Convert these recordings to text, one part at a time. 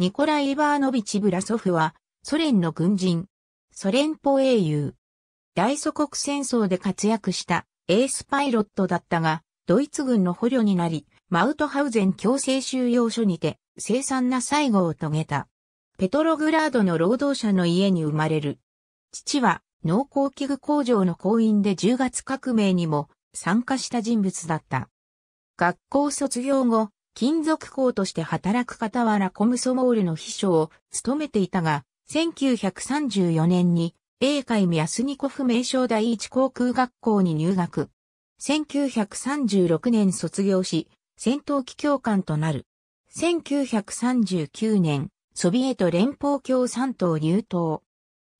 ニコライ・イバーノビチ・ブラソフは、ソ連の軍人、ソ連邦英雄、大祖国戦争で活躍したエースパイロットだったが、ドイツ軍の捕虜になり、マウトハウゼン強制収容所にて、凄惨な最後を遂げた。ペトログラードの労働者の家に生まれる。父は、農耕器具工場の工員で10月革命にも参加した人物だった。学校卒業後、金属工として働く傍らコムソモールの秘書を務めていたが、1934年に、英海ミヤスニコフ名称第一航空学校に入学。1936年卒業し、戦闘機教官となる。1939年、ソビエト連邦共産党入党。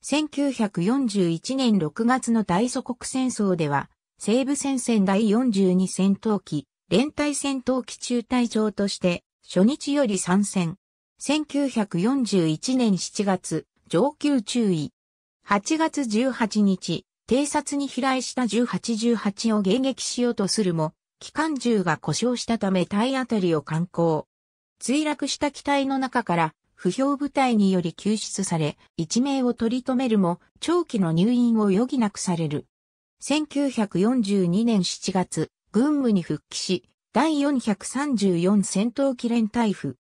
1941年6月の大祖国戦争では、西部戦線第42戦闘機、連隊戦闘機中隊長として、初日より参戦。1941年7月、上級注意。8月18日、偵察に飛来した1818を迎撃しようとするも、機関銃が故障したため体当たりを観光。墜落した機体の中から、不評部隊により救出され、一命を取り留めるも、長期の入院を余儀なくされる。1942年7月、軍務に復帰し、第434戦闘機連隊府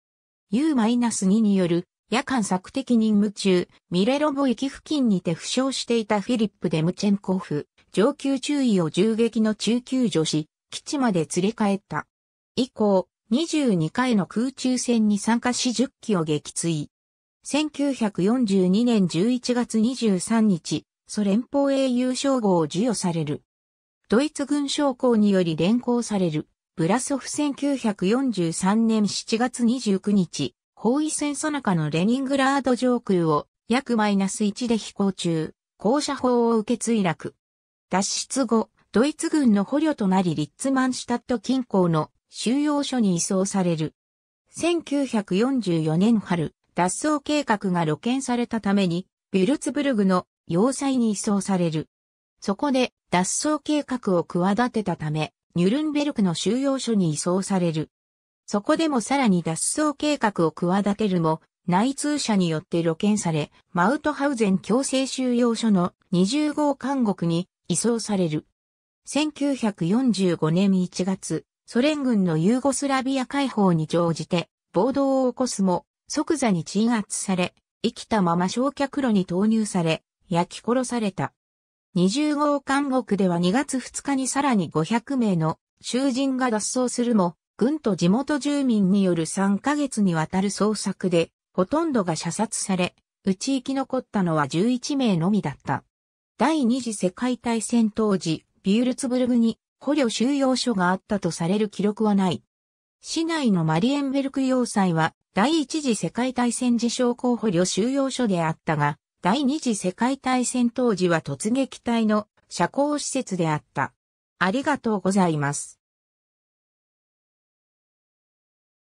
U-2 による夜間索敵任務中、ミレロボ駅付近にて負傷していたフィリップ・デムチェンコフ、上級注意を銃撃の中級助し、基地まで連れ帰った。以降、22回の空中戦に参加し10機を撃墜。1942年11月23日、ソ連邦英雄称号を授与される。ドイツ軍将校により連行される。ブラソフ1943年7月29日、包囲戦そ中のレニングラード上空を約マイナス1で飛行中、降車砲を受け墜落。脱出後、ドイツ軍の捕虜となりリッツマンシュタット近郊の収容所に移送される。1944年春、脱走計画が露見されたために、ビュルツブルグの要塞に移送される。そこで、脱走計画を企てたため、ニュルンベルクの収容所に移送される。そこでもさらに脱走計画を企てるも、内通者によって露見され、マウトハウゼン強制収容所の20号監獄に移送される。1945年1月、ソ連軍のユーゴスラビア解放に乗じて暴動を起こすも、即座に鎮圧され、生きたまま焼却炉に投入され、焼き殺された。20号監獄では2月2日にさらに500名の囚人が脱走するも、軍と地元住民による3ヶ月にわたる捜索で、ほとんどが射殺され、うち生き残ったのは11名のみだった。第二次世界大戦当時、ビュールツブルグに捕虜収容所があったとされる記録はない。市内のマリエンベルク要塞は第一次世界大戦自称候補虜収容所であったが、第二次世界大戦当時は突撃隊の社交施設であった。ありがとうございます。